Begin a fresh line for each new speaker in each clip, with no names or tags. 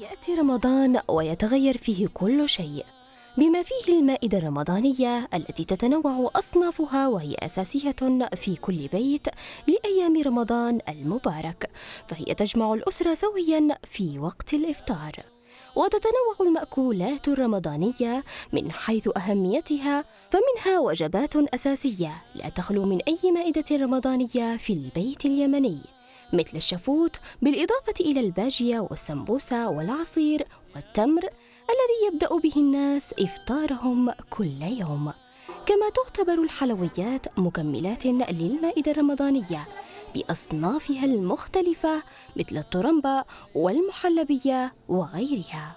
يأتي رمضان ويتغير فيه كل شيء بما فيه المائدة الرمضانية التي تتنوع أصنافها وهي أساسية في كل بيت لأيام رمضان المبارك فهي تجمع الأسرة سويا في وقت الإفطار وتتنوع المأكولات الرمضانية من حيث أهميتها فمنها وجبات أساسية لا تخلو من أي مائدة رمضانية في البيت اليمني مثل الشفوت بالإضافة إلى الباجية والسمبوسة والعصير والتمر الذي يبدأ به الناس إفطارهم كل يوم كما تعتبر الحلويات مكملات للمائدة الرمضانية بأصنافها المختلفة مثل الطرمبة والمحلبية وغيرها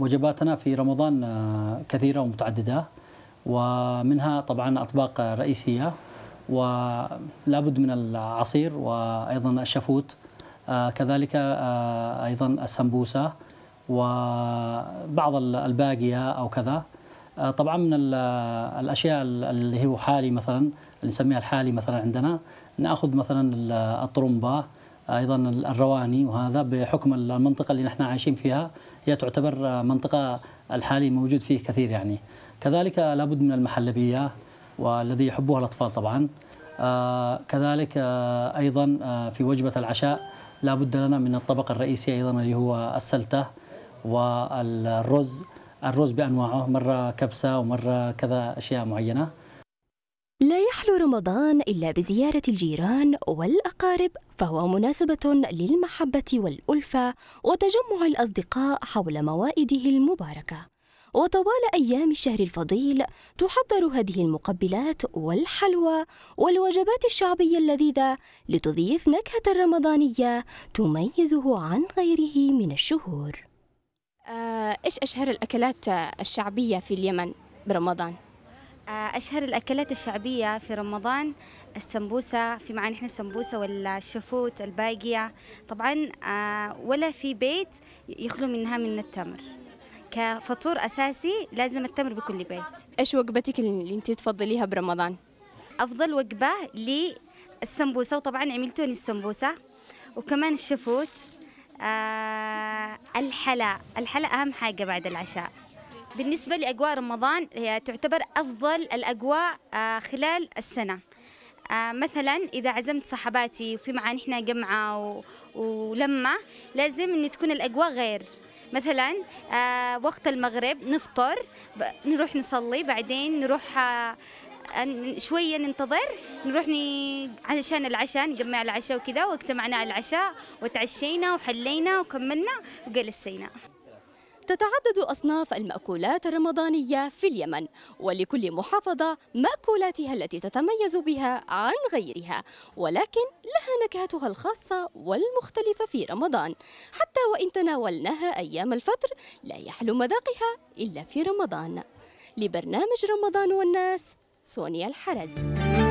وجباتنا في رمضان آه، كثيرة ومتعددة ومنها طبعا أطباق رئيسية ولابد من العصير وايضا الشفوت آه، كذلك آه، ايضا السمبوسه وبعض الباقيه او كذا آه، طبعا من الاشياء اللي هو حالي مثلا اللي نسميها الحالي مثلا عندنا ناخذ مثلا الطرمبه ايضا الرواني وهذا بحكم المنطقه اللي نحن عايشين فيها هي تعتبر منطقه الحالي موجود فيه كثير يعني كذلك لابد من المحلبيه والذي يحبوها الاطفال طبعا آه، كذلك آه، أيضا آه، في وجبة العشاء لا بد لنا من الطبق الرئيسي أيضا اللي هو السلتة والرز الرز بأنواعه مرة كبسة ومرة
كذا أشياء معينة لا يحلو رمضان إلا بزيارة الجيران والأقارب فهو مناسبة للمحبة والألفة وتجمع الأصدقاء حول موائده المباركة وطوال أيام الشهر الفضيل تحضر هذه المقبلات والحلوى والوجبات الشعبية اللذيذة لتضيف نكهة رمضانية تميزه عن غيره من الشهور آه، إيش أشهر الأكلات الشعبية في اليمن
برمضان؟ آه، أشهر الأكلات الشعبية في رمضان السمبوسة في معنا إحنا السمبوسة والشفوت الباقية طبعا آه، ولا في بيت يخلو منها من التمر كفطور أساسي لازم التمر بكل بيت
إيش وجبتك اللي أنت تفضليها برمضان؟
أفضل وجبة لي السمبوسه وطبعا عملتوني السمبوسة وكمان الشفوت آه الحلا الحلا أهم حاجة بعد العشاء بالنسبة لأجواء رمضان هي تعتبر أفضل الأجواء آه خلال السنة آه مثلا اذا عزمت صحباتي وفي معانا احنا جمعه ولمه لازم ان تكون الاجواء غير مثلا آه، وقت المغرب نفطر نروح نصلي بعدين نروح آه، شويه ننتظر نروح ني... علشان العشاء نجمع العشاء وكذا واجتمعنا على العشاء وتعشينا وحلينا وكملنا وجلسينا
تتعدد أصناف المأكولات الرمضانية في اليمن ولكل محافظة مأكولاتها التي تتميز بها عن غيرها ولكن لها نكهتها الخاصة والمختلفة في رمضان حتى وإن تناولناها أيام الفطر لا يحلو مذاقها إلا في رمضان لبرنامج رمضان والناس سونيا الحرزي